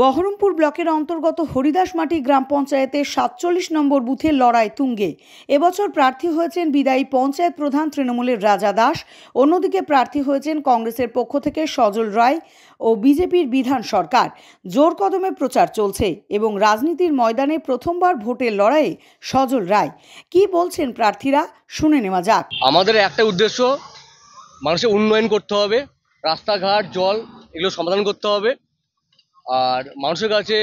বহরমপুর ব্লকের অন্তর্গত হরিদাসমাটি গ্রাম পঞ্চায়েতের সাতচল্লিশ নম্বর বুথে লড়াই তুঙ্গে এবছর প্রার্থী হয়েছেন বিদায়ী পঞ্চায়েত প্রধান তৃণমূলের রাজা দাস অন্যদিকে প্রার্থী হয়েছেন কংগ্রেসের পক্ষ থেকে সজল রায় ও বিজেপির বিধান সরকার জোর কদমে প্রচার চলছে এবং রাজনীতির ময়দানে প্রথমবার ভোটের লড়াইয়ে সজল রায় কি বলছেন প্রার্থীরা শুনে নেওয়া যাক আমাদের একটা উদ্দেশ্য মানুষের উন্নয়ন করতে হবে রাস্তাঘাট জল এগুলো সমাধান করতে হবে আর মানুষের কাছে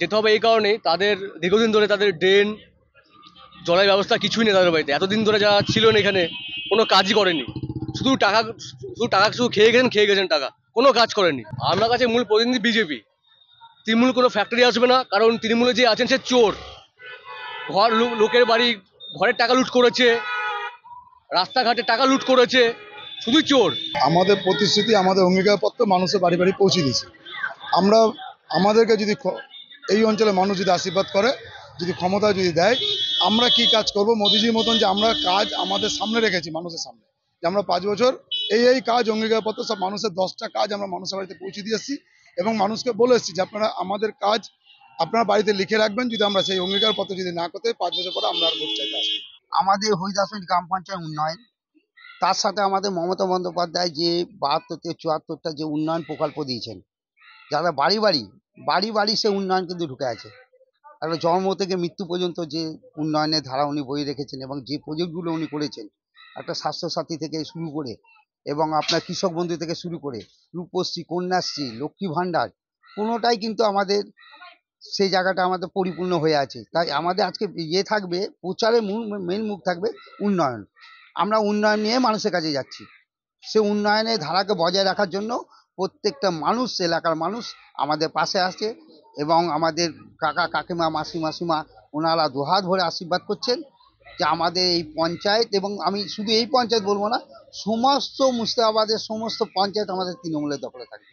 যেতে হবে এই কারণেই তাদের দীর্ঘদিন ধরে তাদের ড্রেন জলের ব্যবস্থা কিছুই নেই তাদের বাড়িতে এতদিন ধরে যারা ছিলেন এখানে কোনো কাজই করেনি শুধু টাকা শুধু টাকা শুধু খেয়ে গেছেন খেয়ে গেছেন টাকা কোনো কাজ করেনি আমার কাছে মূল প্রতিনিধি বিজেপি তৃণমূল কোনো ফ্যাক্টরি আসবে না কারণ তৃণমূলে যে আছেন সে চোর ঘর লোকের বাড়ি ঘরের টাকা লুট করেছে রাস্তাঘাটে টাকা লুট করেছে শুধু চোর আমাদের প্রতিশ্রুতি আমাদের অঙ্গীকারপত্র মানুষের বাড়ি বাড়ি পৌঁছে দিয়েছে আমরা আমাদেরকে যদি এই অঞ্চলে মানুষ যদি আশীর্বাদ করে যদি ক্ষমতা যদি দেয় আমরা কি কাজ করব মোদীজির মতন যে আমরা কাজ আমাদের সামনে রেখেছি মানুষের সামনে যে আমরা পাঁচ বছর এই এই কাজ অঙ্গীকারপত্র সব মানুষের দশটা কাজ আমরা মানুষের বাড়িতে পৌঁছে দিয়ে এসেছি এবং মানুষকে বলে এসেছি যে আপনারা আমাদের কাজ আপনার বাড়িতে লিখে রাখবেন যদি আমরা সেই অঙ্গীকারপত্র যদি না করতে পাঁচ বছর পরে আমরা আর ভোট চাইতে আসবো আমাদের হরিদাসন গ্রাম পঞ্চায়েত উন্নয়ন তার সাথে আমাদের মমতা বন্দ্যোপাধ্যায় যে বাহাত্তর থেকে চুয়াত্তরটা যে উন্নয়ন প্রকল্প দিয়েছেন যারা বাড়ি বাড়ি বাড়ি বাড়ি সে উন্নয়ন কিন্তু ঢুকে আছে আর জন্ম থেকে মৃত্যু পর্যন্ত যে উন্নয়নের ধারা উনি বই রেখেছেন এবং যে প্রজেক্টগুলো উনি করেছেন একটা স্বাস্থ্যসাথী থেকে শুরু করে এবং আপনার কৃষক বন্ধু থেকে শুরু করে রূপশ্রী কন্যাশ্রী লক্ষ্মী ভাণ্ডার কোনোটাই কিন্তু আমাদের সেই জায়গাটা আমাদের পরিপূর্ণ হয়ে আছে তাই আমাদের আজকে ইয়ে থাকবে প্রচারের মূল মেন মুখ থাকবে উন্নয়ন আমরা উন্নয়ন নিয়ে মানুষের কাছে যাচ্ছি সে উন্নয়নের ধারাকে বজায় রাখার জন্য প্রত্যেকটা মানুষ এলাকার মানুষ আমাদের পাশে আছে এবং আমাদের কাকা কাকিমা মাসি মাসিমা ওনারা দুহাত ভরে আশীর্বাদ করছেন যে আমাদের এই পঞ্চায়েত এবং আমি শুধু এই পঞ্চায়েত বলবো না সমস্ত মুর্শিদাবাদের সমস্ত পঞ্চায়েত আমাদের তৃণমূলের দখলে থাকবে